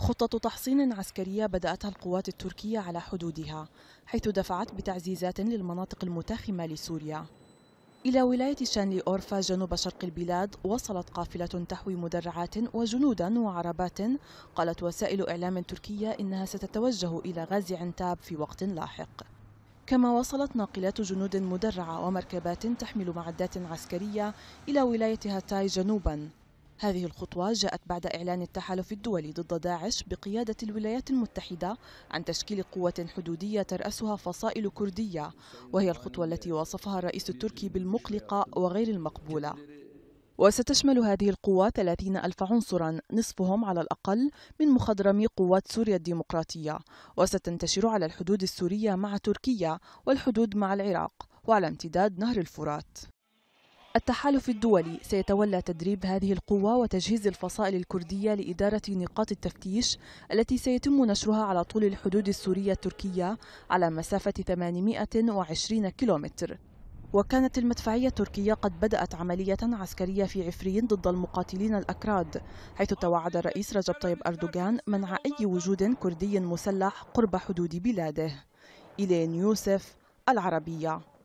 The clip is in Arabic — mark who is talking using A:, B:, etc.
A: خطة تحصين عسكرية بدأتها القوات التركية على حدودها حيث دفعت بتعزيزات للمناطق المتاخمة لسوريا إلى ولاية شانلي أورفا جنوب شرق البلاد وصلت قافلة تحوي مدرعات وجنودا وعربات قالت وسائل إعلام تركية إنها ستتوجه إلى غازي عنتاب في وقت لاحق كما وصلت ناقلات جنود مدرعة ومركبات تحمل معدات عسكرية إلى ولاية هاتاي جنوبا هذه الخطوة جاءت بعد إعلان التحالف الدولي ضد داعش بقيادة الولايات المتحدة عن تشكيل قوة حدودية ترأسها فصائل كردية وهي الخطوة التي وصفها الرئيس التركي بالمقلقة وغير المقبولة وستشمل هذه القوة 30 ألف عنصرا نصفهم على الأقل من مخضرمي قوات سوريا الديمقراطية وستنتشر على الحدود السورية مع تركيا والحدود مع العراق وعلى امتداد نهر الفرات التحالف الدولي سيتولى تدريب هذه القوة وتجهيز الفصائل الكردية لإدارة نقاط التفتيش التي سيتم نشرها على طول الحدود السورية التركية على مسافة 820 كيلومتر وكانت المدفعية التركية قد بدأت عملية عسكرية في عفرين ضد المقاتلين الأكراد حيث توعد الرئيس رجب طيب أردوغان منع أي وجود كردي مسلح قرب حدود بلاده إلين يوسف العربية